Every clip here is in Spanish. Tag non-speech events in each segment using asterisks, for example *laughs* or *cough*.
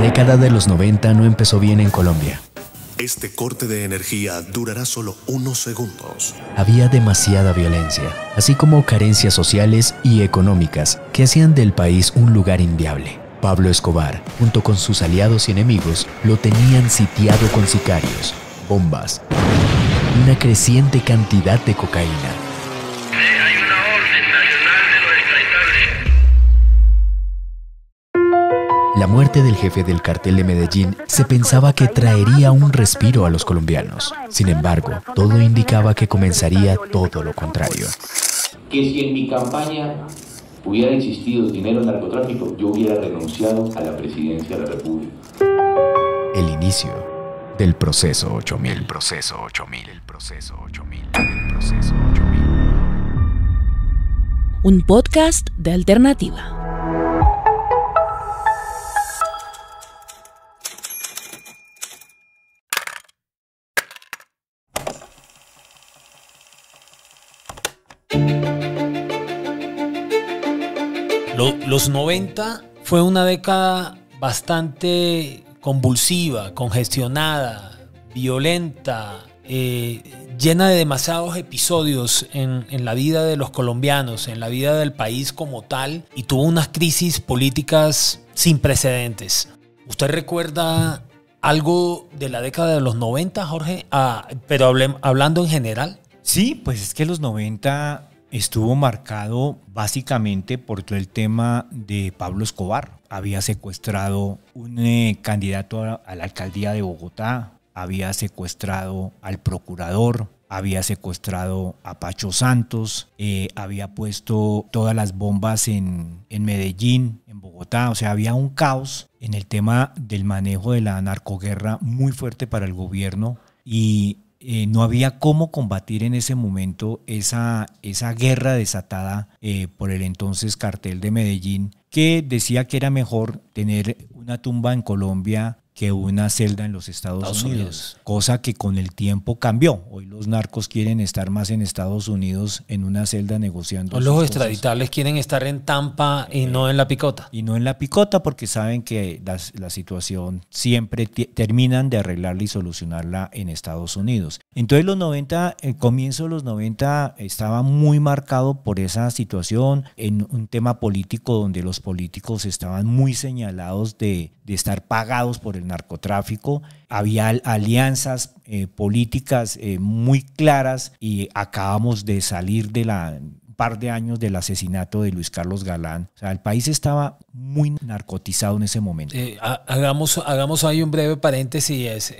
década de los 90 no empezó bien en Colombia. Este corte de energía durará solo unos segundos. Había demasiada violencia, así como carencias sociales y económicas que hacían del país un lugar inviable. Pablo Escobar, junto con sus aliados y enemigos, lo tenían sitiado con sicarios, bombas, una creciente cantidad de cocaína La muerte del jefe del cartel de Medellín se pensaba que traería un respiro a los colombianos. Sin embargo, todo indicaba que comenzaría todo lo contrario. Que si en mi campaña hubiera existido dinero narcotráfico, yo hubiera renunciado a la presidencia de la República. El inicio del proceso 8000. proceso 8000. El proceso 8000. El proceso 8000. Un podcast de alternativa. los 90 fue una década bastante convulsiva, congestionada, violenta, eh, llena de demasiados episodios en, la vida de los colombianos, en la vida del país como tal, y tuvo unas crisis políticas sin precedentes. ¿Usted recuerda algo de la década de los 90, Jorge? Ah, pero hablando en general. Sí, pues es que los 90 estuvo marcado básicamente por todo el tema de Pablo Escobar. Había secuestrado un eh, candidato a, la alcaldía de Bogotá, había secuestrado al procurador, había secuestrado a Pacho Santos, eh, había puesto todas las bombas en, en, Medellín, en Bogotá, o sea, había un caos en el tema del manejo de la narcoguerra muy fuerte para el gobierno y eh, no había cómo combatir en ese momento esa, esa guerra desatada eh, por el entonces cartel de Medellín, que decía que era mejor tener una tumba en Colombia que una celda en los Estados, Unidos, cosa que con el tiempo cambió. Hoy los narcos quieren estar más en Estados Unidos en una celda negociando. los extraditables quieren estar en Tampa y no en la picota. Y no en la picota porque saben que la situación siempre terminan de arreglarla y solucionarla en Estados Unidos. Entonces los 90, el comienzo de los 90 estaba muy marcado por esa situación en un tema político donde los políticos estaban muy señalados de, de estar pagados por el narcotráfico. Había alianzas eh, políticas eh, muy claras y acabamos de salir de la par de años del asesinato de Luis Carlos Galán. O sea, el país estaba muy narcotizado en ese momento. Eh, hagamos, hagamos ahí un breve paréntesis. Es,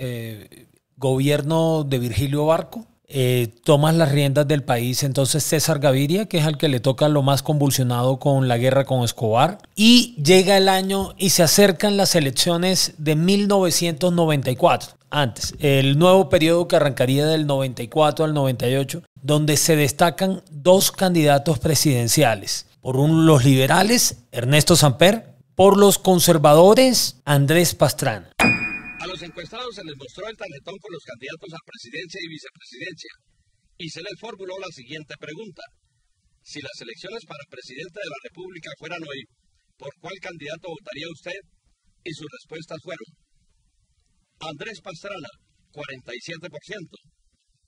gobierno de Virgilio Barco, eh, tomas las riendas del país. Entonces César Gaviria, que es el que le toca lo más convulsionado con la guerra con Escobar. Y llega el año y se acercan las elecciones de 1994. Antes, el nuevo periodo que arrancaría del 94 al 98, donde se destacan dos candidatos presidenciales. Por un, los liberales, Ernesto Samper, por los conservadores, Andrés Pastrana encuestados se les mostró el tarjetón con los candidatos a presidencia y vicepresidencia y se les formuló la siguiente pregunta. Si las elecciones para presidente de la República fueran hoy, ¿por cuál candidato votaría usted? Y sus respuestas fueron Andrés Pastrana, 47%,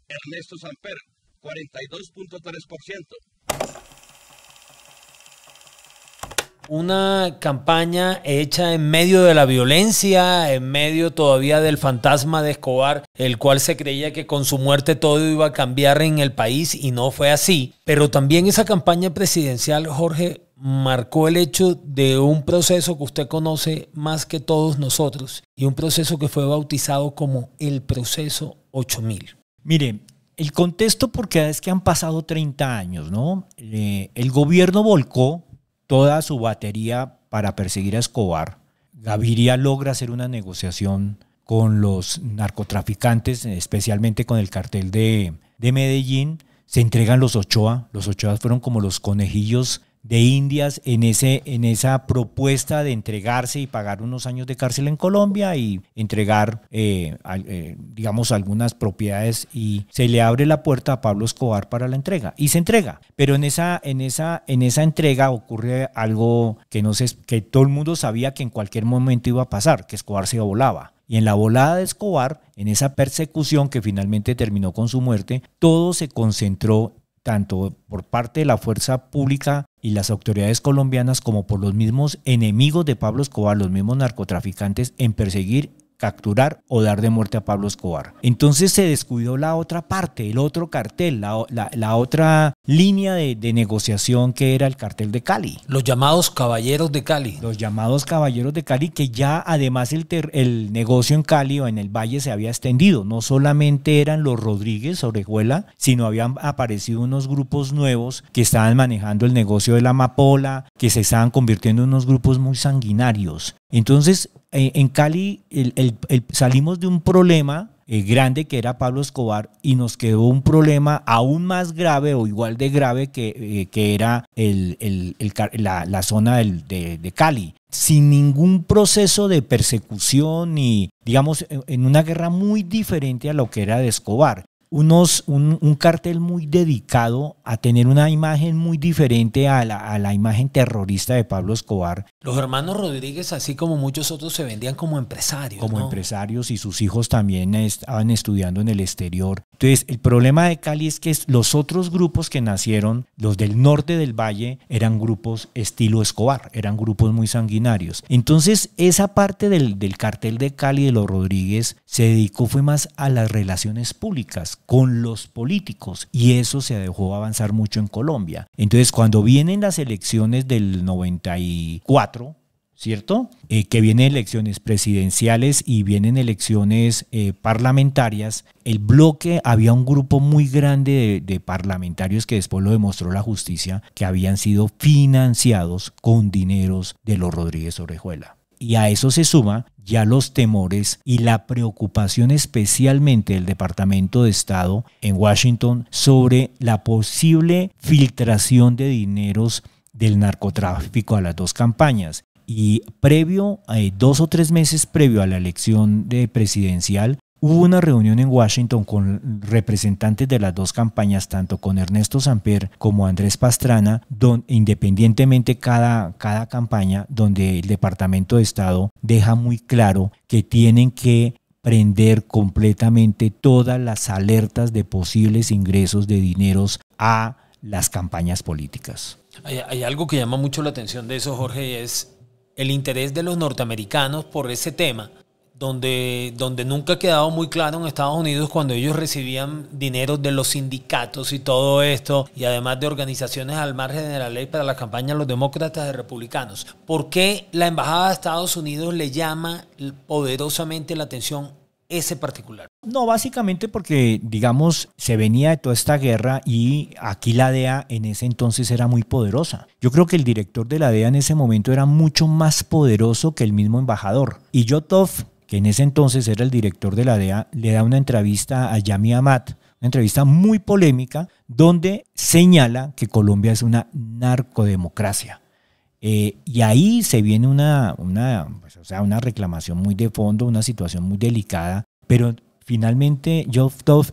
Ernesto Samper, 42.3%, una campaña hecha en medio de la violencia, en medio todavía del fantasma de Escobar, el cual se creía que con su muerte todo iba a cambiar en el país y no fue así. Pero también esa campaña presidencial, Jorge, marcó el hecho de un proceso que usted conoce más que todos nosotros y un proceso que fue bautizado como el proceso 8000. Mire, el contexto porque es que han pasado 30 años, ¿no? Eh, el gobierno volcó toda su batería para perseguir a Escobar, Gaviria logra hacer una negociación con los narcotraficantes, especialmente con el cartel de, de Medellín. Se entregan los Ochoa. Los Ochoa fueron como los conejillos de Indias en, ese, en esa propuesta de entregarse y pagar unos años de cárcel en Colombia y entregar, eh, eh, digamos, algunas propiedades y se le abre la puerta a Pablo Escobar para la entrega y se entrega. Pero en esa, en esa, en esa entrega ocurre algo que, no que todo el mundo sabía que en cualquier momento iba a pasar, que Escobar se volaba. Y en la volada de Escobar, en esa persecución que finalmente terminó con su muerte, todo se concentró tanto por parte de la fuerza pública y las autoridades colombianas como por los mismos enemigos de Pablo Escobar, los mismos narcotraficantes, en perseguir capturar o dar de muerte a Pablo Escobar. Entonces se descuidó la otra parte, el otro cartel, la, otra línea de, negociación que era el cartel de Cali. Los llamados caballeros de Cali. Los llamados caballeros de Cali, que ya además el, el negocio en Cali o en el Valle se había extendido. No solamente eran los Rodríguez, Orejuela, sino habían aparecido unos grupos nuevos que estaban manejando el negocio de la amapola, que se estaban convirtiendo en unos grupos muy sanguinarios entonces, eh, en Cali salimos de un problema eh, grande que era Pablo Escobar y nos quedó un problema aún más grave o igual de grave que, eh, era la, zona de, de Cali sin ningún proceso de persecución y, digamos, en una guerra muy diferente a lo que era de Escobar unos, un, cartel muy dedicado a tener una imagen muy diferente a la, a la imagen terrorista de Pablo Escobar. Los hermanos Rodríguez, así como muchos otros, se vendían como empresarios. Como empresarios y sus hijos también estaban estudiando en el exterior. Entonces, el problema de Cali es que los otros grupos que nacieron, los del norte del valle, eran grupos estilo Escobar, eran grupos muy sanguinarios. Entonces, esa parte del, del cartel de Cali de los Rodríguez se dedicó fue más a las relaciones públicas con los políticos y eso se dejó avanzar mucho en Colombia. Entonces, cuando vienen las elecciones del 94, ¿cierto? Eh, que vienen elecciones presidenciales y vienen elecciones eh, parlamentarias, el bloque había un grupo muy grande de, de, parlamentarios que después lo demostró la justicia, que habían sido financiados con dineros de los Rodríguez Orejuela. Y a eso se suma ya los temores y la preocupación especialmente del Departamento de Estado en Washington sobre la posible filtración de dineros del narcotráfico a las dos campañas. Y previo, a eh, dos o tres meses previo a la elección de presidencial, Hubo una reunión en Washington con representantes de las dos campañas, tanto con Ernesto Samper como Andrés Pastrana, donde independientemente cada, cada campaña, donde el Departamento de Estado deja muy claro que tienen que prender completamente todas las alertas de posibles ingresos de dineros a las campañas políticas. Hay, hay algo que llama mucho la atención de eso, Jorge, y es el interés de los norteamericanos por ese tema donde, donde nunca ha quedado muy claro en Estados Unidos cuando ellos recibían dinero de los sindicatos y todo esto, y además de organizaciones al margen de la ley para la campaña de los demócratas y republicanos. ¿Por qué la Embajada de Estados Unidos le llama poderosamente la atención ese particular? No, básicamente porque, digamos, se venía de toda esta guerra y aquí la DEA en ese entonces era muy poderosa. Yo creo que el director de la DEA en ese momento era mucho más poderoso que el mismo embajador. Y Yotov que en ese entonces era el director de la DEA, le da una entrevista a Yami Amat, una entrevista muy polémica, donde señala que Colombia es una narcodemocracia. Eh, y ahí se viene una, una, pues, o sea, una reclamación muy de fondo, una situación muy delicada, pero finalmente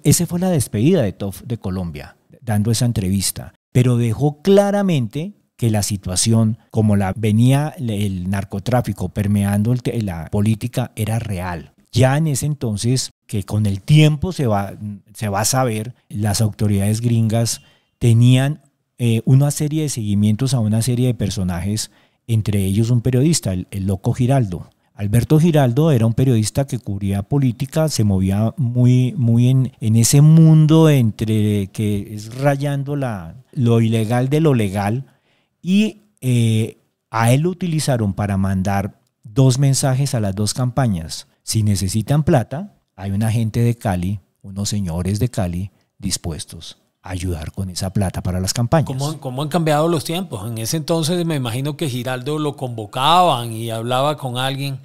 esa fue la despedida de Toff de Colombia, dando esa entrevista, pero dejó claramente que la situación como la venía el narcotráfico permeando la política era real. Ya en ese entonces, que con el tiempo se va, se va a saber, las autoridades gringas tenían eh, una serie de seguimientos a una serie de personajes, entre ellos un periodista, el, loco Giraldo. Alberto Giraldo era un periodista que cubría política, se movía muy, muy en, en, ese mundo entre que es rayando la, lo ilegal de lo legal, y eh, a él lo utilizaron para mandar dos mensajes a las dos campañas. Si necesitan plata, hay un agente de Cali, unos señores de Cali dispuestos a ayudar con esa plata para las campañas. ¿Cómo, han cambiado los tiempos? En ese entonces me imagino que Giraldo lo convocaban y hablaba con alguien.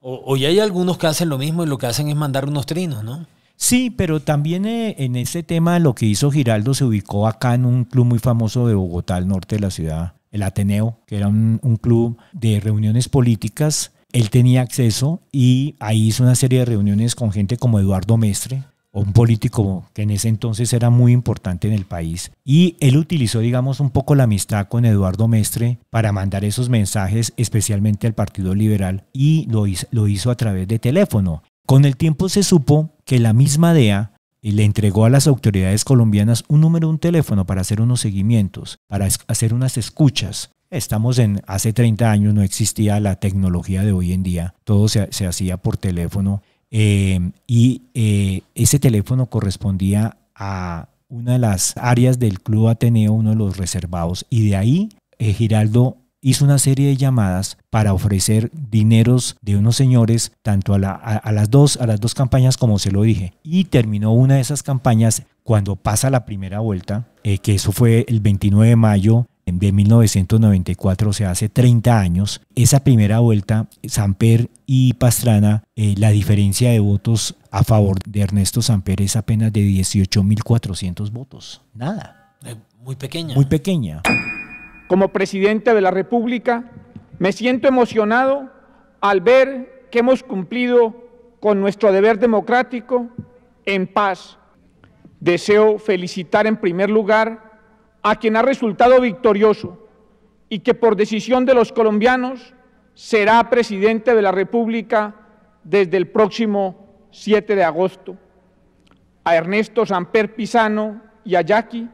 O, ya hay algunos que hacen lo mismo y lo que hacen es mandar unos trinos, ¿no? Sí, pero también eh, en este tema lo que hizo Giraldo se ubicó acá en un club muy famoso de Bogotá, al norte de la ciudad, el Ateneo, que era un, club de reuniones políticas, él tenía acceso y ahí hizo una serie de reuniones con gente como Eduardo Mestre, un político que en ese entonces era muy importante en el país. Y él utilizó, digamos, un poco la amistad con Eduardo Mestre para mandar esos mensajes, especialmente al Partido Liberal, y lo hizo, lo hizo a través de teléfono. Con el tiempo se supo que la misma DEA y le entregó a las autoridades colombianas un número, un teléfono para hacer unos seguimientos, para hacer unas escuchas. Estamos en, hace 30 años no existía la tecnología de hoy en día, todo se, hacía por teléfono eh, y eh, ese teléfono correspondía a una de las áreas del Club Ateneo, uno de los reservados, y de ahí eh, Giraldo hizo una serie de llamadas para ofrecer dineros de unos señores, tanto a, la, a, las dos, a las dos campañas como se lo dije. Y terminó una de esas campañas cuando pasa la primera vuelta, eh, que eso fue el 29 de mayo de 1994, o sea, hace 30 años, esa primera vuelta, Samper y Pastrana, eh, la diferencia de votos a favor de Ernesto Samper es apenas de 18.400 votos. Nada. Eh, muy pequeña. Muy pequeña como presidente de la República, me siento emocionado al ver que hemos cumplido con nuestro deber democrático en paz. Deseo felicitar en primer lugar a quien ha resultado victorioso y que por decisión de los colombianos será presidente de la República desde el próximo 7 de agosto. A Ernesto Samper Pisano y a Jackie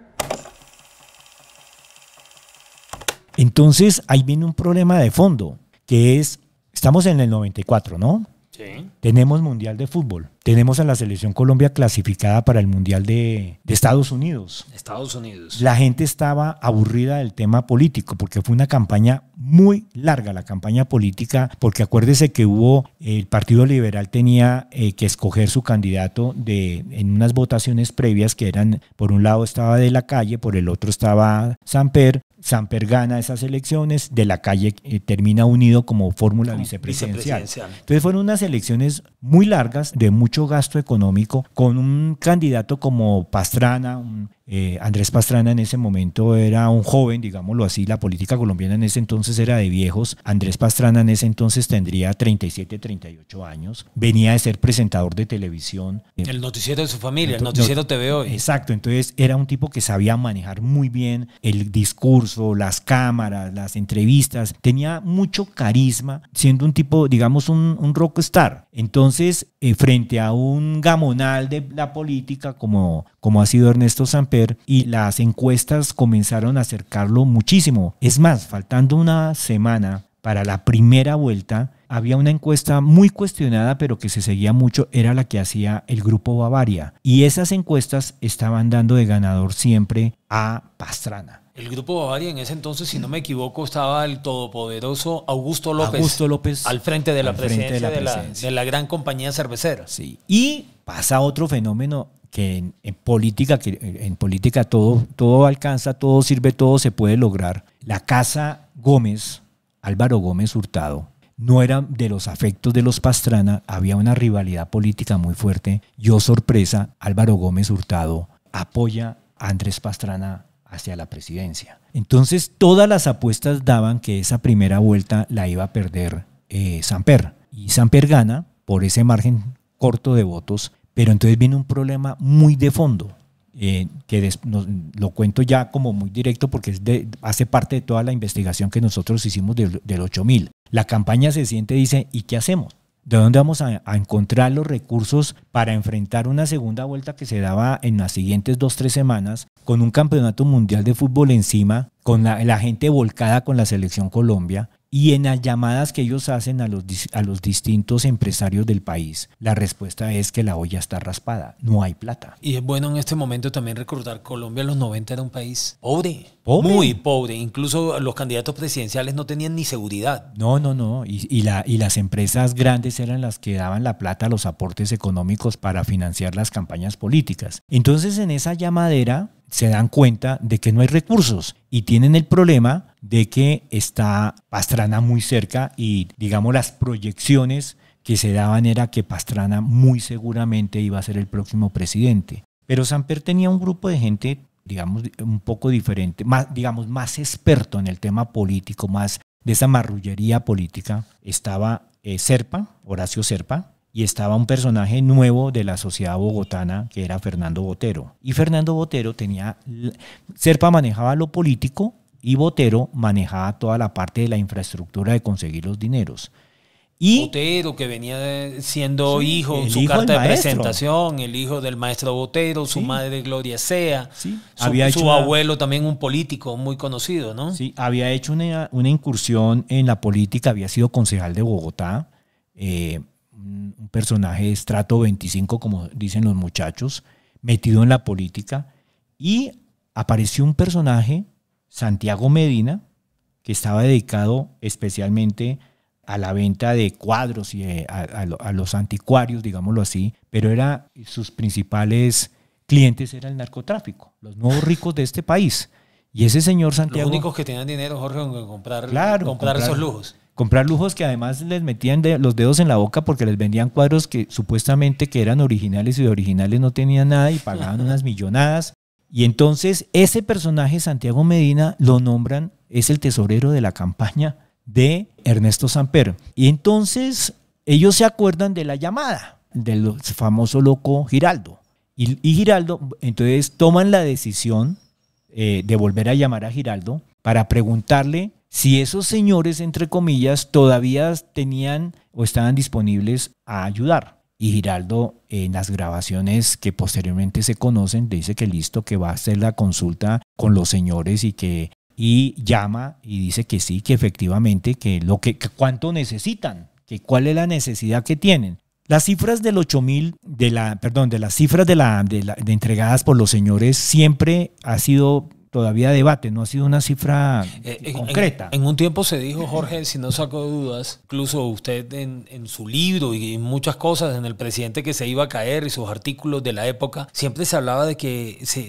Entonces ahí viene un problema de fondo, que es, estamos en el 94, ¿no? Sí. Tenemos Mundial de Fútbol. Tenemos a la selección Colombia clasificada para el Mundial de, Estados Unidos. Estados Unidos. La gente estaba aburrida del tema político porque fue una campaña muy larga, la campaña política, porque acuérdese que hubo, el Partido Liberal tenía eh, que escoger su candidato de, en unas votaciones previas que eran, por un lado estaba de la calle, por el otro estaba Samper, Samper gana esas elecciones, de la calle eh, termina unido como fórmula vicepresidencial. vicepresidencial. Entonces fueron unas elecciones muy largas de mucho gasto económico con un candidato como Pastrana, un eh, Andrés Pastrana en ese momento era un joven, digámoslo así, la política colombiana en ese entonces era de viejos. Andrés Pastrana en ese entonces tendría 37, 38 años. Venía de ser presentador de televisión. Eh, el noticiero de su familia, el noticiero no, TV hoy. Exacto, entonces era un tipo que sabía manejar muy bien el discurso, las cámaras, las entrevistas. Tenía mucho carisma, siendo un tipo, digamos, un, un rockstar. Entonces, eh, frente a un gamonal de la política como, como ha sido Ernesto Samper y las encuestas comenzaron a acercarlo muchísimo. Es más, faltando una semana para la primera vuelta, había una encuesta muy cuestionada, pero que se seguía mucho, era la que hacía el grupo Bavaria. Y esas encuestas estaban dando de ganador siempre a Pastrana. El grupo Bavaria en ese entonces, si no me equivoco, estaba el todopoderoso Augusto López. Augusto López. Al frente de la, presidencia, de la gran compañía cervecera. Sí. Y pasa otro fenómeno que en, política, que eh, en política todo, todo alcanza, todo sirve, todo se puede lograr. La casa Gómez, Álvaro Gómez Hurtado, no era de los afectos de los Pastrana, había una rivalidad política muy fuerte. Yo, sorpresa, Álvaro Gómez Hurtado apoya a Andrés Pastrana hacia la presidencia. Entonces, todas las apuestas daban que esa primera vuelta la iba a perder eh, Samper. Y Samper gana por ese margen corto de votos, pero entonces viene un problema muy de fondo, eh, que lo cuento ya como muy directo porque es hace parte de toda la investigación que nosotros hicimos del, 8000. La campaña se siente y dice, ¿y qué hacemos? ¿De dónde vamos a, encontrar los recursos para enfrentar una segunda vuelta que se daba en las siguientes dos, tres semanas, con un campeonato mundial de fútbol encima, con la gente volcada con la selección Colombia, y en las llamadas que ellos hacen a los, a los distintos empresarios del país, la respuesta es que la olla está raspada, no hay plata. Y es bueno en este momento también recordar, Colombia en los 90 era un país pobre, muy pobre, incluso los candidatos presidenciales no tenían ni seguridad. No, no, no, y las empresas grandes eran las que daban la plata, los aportes económicos para financiar las campañas políticas. Entonces en esa llamadera se dan cuenta de que no hay recursos y tienen el problema de que está Pastrana muy cerca y digamos las proyecciones que se daban era que Pastrana muy seguramente iba a ser el próximo presidente. Pero Samper tenía un grupo de gente, digamos, un poco diferente, más, digamos, más experto en el tema político, más de esa marrullería política. Estaba eh, Serpa, Horacio Serpa, y estaba un personaje nuevo de la sociedad bogotana que era Fernando Botero. Y Fernando Botero tenía, Serpa manejaba lo político y Botero manejaba toda la parte de la infraestructura de conseguir los dineros. Y Botero, que venía siendo hijo, su carta de presentación, el hijo del maestro Botero, su madre Gloria Sea, su, había su abuelo también un político muy conocido, ¿no? Sí, había hecho una, incursión en la política, había sido concejal de Bogotá. Eh, un, personaje de estrato 25, como dicen los muchachos, metido en la política, y apareció un personaje, Santiago Medina, que estaba dedicado especialmente a la venta de cuadros y eh, a, los anticuarios, digámoslo así, pero era, sus principales clientes era el narcotráfico, los nuevos ricos de este país. Y ese señor Santiago... Los únicos que tenían dinero, Jorge, en comprar, comprar, esos lujos comprar lujos que además les metían los dedos en la boca porque les vendían cuadros que supuestamente que eran originales y de originales no tenían nada y pagaban unas *laughs* millonadas. Y entonces ese personaje, Santiago Medina, lo nombran, es el tesorero de la campaña de Ernesto Samper. Y entonces ellos se acuerdan de la llamada del famoso loco Giraldo. Y, Giraldo, entonces toman la decisión eh, de volver a llamar a Giraldo para preguntarle si esos señores, entre comillas, todavía tenían o estaban disponibles a ayudar. Y Giraldo, en las grabaciones que posteriormente se conocen, dice que listo, que va a hacer la consulta con los señores y que y llama y dice que sí, que efectivamente, que lo que, cuánto necesitan, que cuál es la necesidad que tienen. Las cifras del 8000 de la perdón, de las cifras de la, de de entregadas por los señores siempre ha sido todavía debate, no ha sido una cifra eh, concreta. En, un tiempo se dijo, Jorge, si no saco dudas, incluso usted en, su libro y en muchas cosas, en el presidente que se iba a caer y sus artículos de la época, siempre se hablaba de que se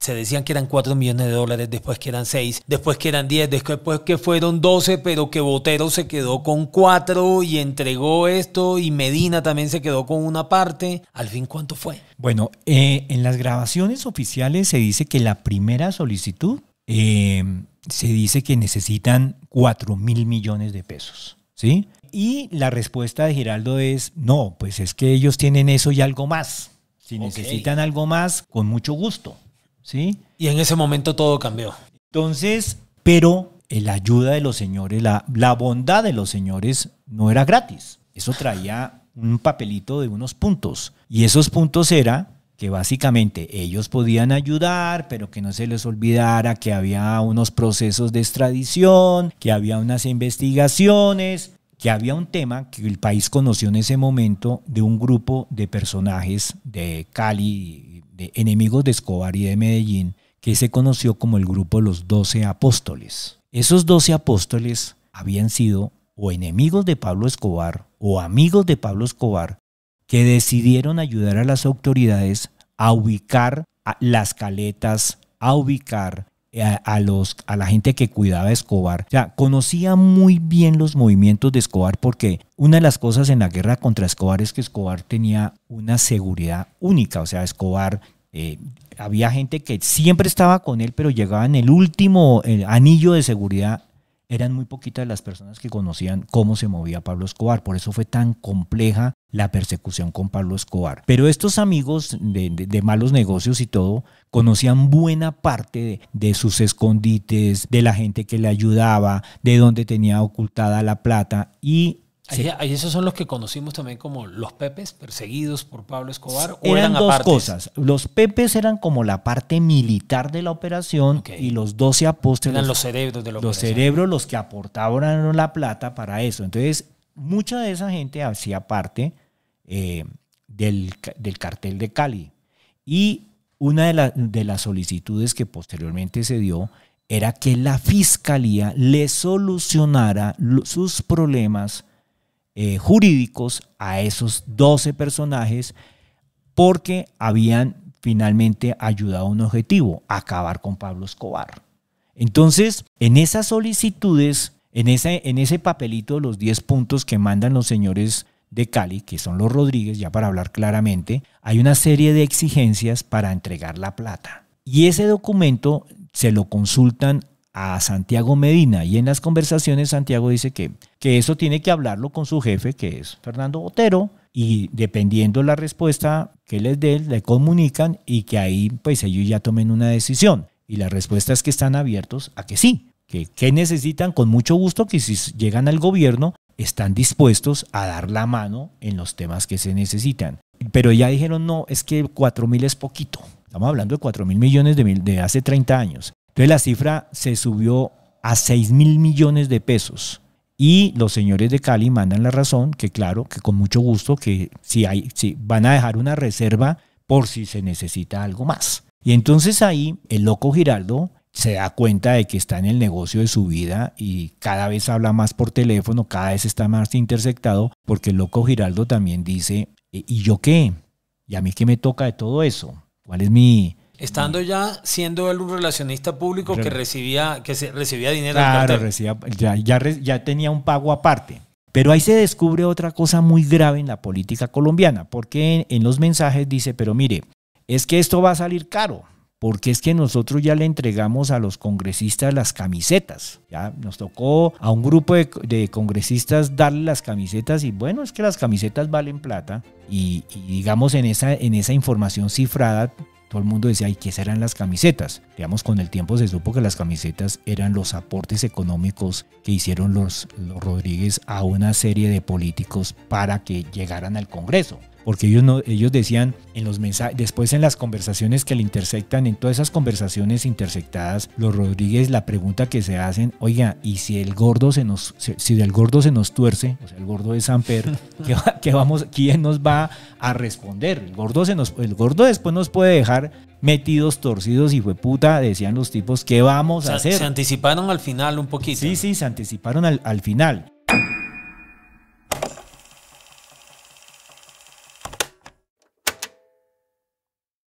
se decían que eran 4 millones de dólares, después que eran 6, después que eran 10, después que fueron 12, pero que Botero se quedó con 4 y entregó esto y Medina también se quedó con una parte. Al fin, ¿cuánto fue? Bueno, eh, en las grabaciones oficiales se dice que la primera solicitud eh, se dice que necesitan 4 mil millones de pesos, ¿sí? Y la respuesta de Giraldo es, no, pues es que ellos tienen eso y algo más. Si necesitan algo más, con mucho gusto. Y en ese momento todo cambió. Entonces, pero la ayuda de los señores, la, bondad de los señores no era gratis. Eso traía un papelito de unos puntos. Y esos puntos era que básicamente ellos podían ayudar, pero que no se les olvidara que había unos procesos de extradición, que había unas investigaciones, que había un tema que el país conoció en ese momento de un grupo de personajes de Cali, enemigos de Escobar y de Medellín, que se conoció como el grupo Los Doce Apóstoles. Esos doce apóstoles habían sido o enemigos de Pablo Escobar o amigos de Pablo Escobar que decidieron ayudar a las autoridades a ubicar las caletas, a ubicar eh, a, los, a la gente que cuidaba a Escobar. O sea, conocía muy bien los movimientos de Escobar porque una de las cosas en la guerra contra Escobar es que Escobar tenía una seguridad única. O sea, Escobar eh, había gente que siempre estaba con él, pero llegaba en el último anillo de seguridad. Eran muy poquitas las personas que conocían cómo se movía Pablo Escobar, por eso fue tan compleja la persecución con Pablo Escobar. Pero estos amigos de, malos negocios y todo conocían buena parte de, sus escondites, de la gente que le ayudaba, de dónde tenía ocultada la plata y... esos son los que conocimos también como los pepes perseguidos por Pablo Escobar. eran, dos cosas. Los pepes eran como la parte militar de la operación y los doce apóstoles eran los cerebros de Los cerebros los que aportaban la plata para eso. Entonces mucha de esa gente hacía parte eh, del, cartel de Cali. Y una de, las solicitudes que posteriormente se dio era que la fiscalía le solucionara sus problemas eh, jurídicos a esos 12 personajes porque habían finalmente ayudado a un objetivo, acabar con Pablo Escobar. Entonces, en esas solicitudes en ese, en ese papelito los 10 puntos que mandan los señores de Cali, que son los Rodríguez, ya para hablar claramente, hay una serie de exigencias para entregar la plata. Y ese documento se lo consultan a Santiago Medina y en las conversaciones Santiago dice que, que eso tiene que hablarlo con su jefe, que es Fernando Otero. y dependiendo la respuesta que les dé, le comunican y que ahí pues ellos ya tomen una decisión. Y la respuesta es que están abiertos a que sí que, necesitan, con mucho gusto que si llegan al gobierno están dispuestos a dar la mano en los temas que se necesitan. Pero ya dijeron, no, es que 4 mil es poquito. Estamos hablando de 4 mil millones de, de hace 30 años. Entonces la cifra se subió a 6 mil millones de pesos. Y los señores de Cali mandan la razón, que claro, que con mucho gusto, que si hay, si van a dejar una reserva por si se necesita algo más. Y entonces ahí el loco Giraldo se da cuenta de que está en el negocio de su vida y cada vez habla más por teléfono, cada vez está más intersectado, porque el loco Giraldo también dice, e, ¿y yo qué? ¿Y a mí qué me toca de todo eso? ¿Cuál es mi, Estando ya siendo él un relacionista público que recibía, que recibía dinero. Claro, recibía, ya, ya, tenía un pago aparte. Pero ahí se descubre otra cosa muy grave en la política colombiana, porque en, los mensajes dice, pero mire, es que esto va a salir caro porque es que nosotros ya le entregamos a los congresistas las camisetas. Ya nos tocó a un grupo de, congresistas darle las camisetas y bueno, es que las camisetas valen plata y, digamos en esa, en esa información cifrada todo el mundo decía, ¿y qué serán las camisetas? Digamos, con el tiempo se supo que las camisetas eran los aportes económicos que hicieron los Rodríguez a una serie de políticos para que llegaran al Congreso porque ellos, no, ellos decían en los mensajes, después en las conversaciones que le intersectan, en todas esas conversaciones intersectadas, los Rodríguez la pregunta que se hacen, oiga, ¿y si el gordo se nos, si del gordo se nos tuerce, o sea, el gordo de Samper, *laughs* ¿qué, vamos, quién nos va a responder? El gordo, se nos, el gordo después nos puede dejar metidos, torcidos y fue puta, decían los tipos, ¿qué vamos a hacer? Se anticiparon al final un poquito. Sí, sí, se anticiparon al, al final.